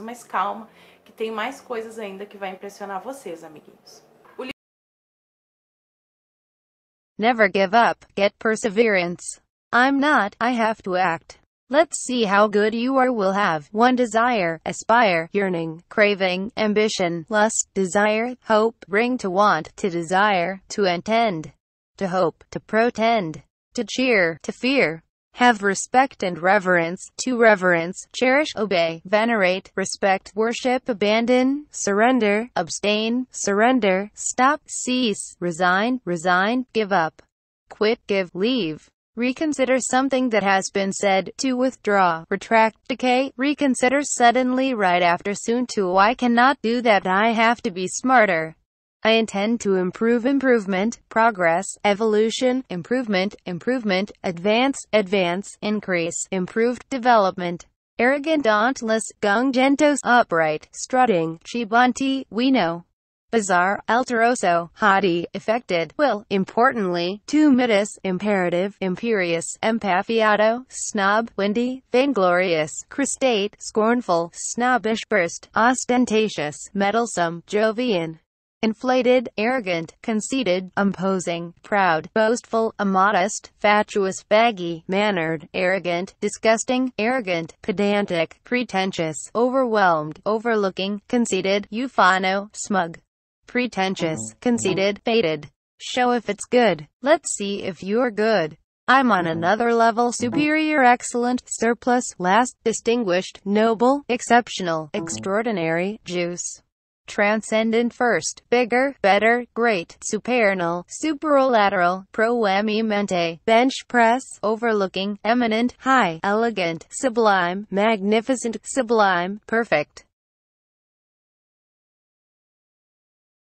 mas calma, que tem mais coisas ainda que vai impressionar vocês, amiguinhos. Never give up, get perseverance. I'm not, I have to act. Let's see how good you are will have one desire, aspire, yearning, craving, ambition, lust, desire, hope, bring to want, to desire, to intend, to hope, to pretend to cheer, to fear, have respect and reverence, to reverence, cherish, obey, venerate, respect, worship, abandon, surrender, abstain, surrender, stop, cease, resign, resign, give up, quit, give, leave. Reconsider something that has been said, to withdraw, retract, decay, reconsider suddenly right after soon to I cannot do that I have to be smarter. I intend to improve improvement, progress, evolution, improvement, improvement, advance, advance, increase, improved, development. Arrogant dauntless, gung gentos, upright, strutting, chibanti. we know. Bizarre, alteroso, haughty, affected, will, importantly, tumidus, imperative, imperious, empaffiato, snob, windy, vainglorious, crustate, scornful, snobbish, burst, ostentatious, meddlesome, Jovian inflated, arrogant, conceited, imposing, proud, boastful, immodest, fatuous, baggy, mannered, arrogant, disgusting, arrogant, pedantic, pretentious, overwhelmed, overlooking, conceited, euphano, smug, pretentious, conceited, faded. Show if it's good. Let's see if you're good. I'm on another level superior excellent, surplus, last, distinguished, noble, exceptional, extraordinary, juice transcendent first, bigger, better, great, supernal, superlateral, proeminente, bench press, overlooking, eminent, high, elegant, sublime, magnificent, sublime, perfect.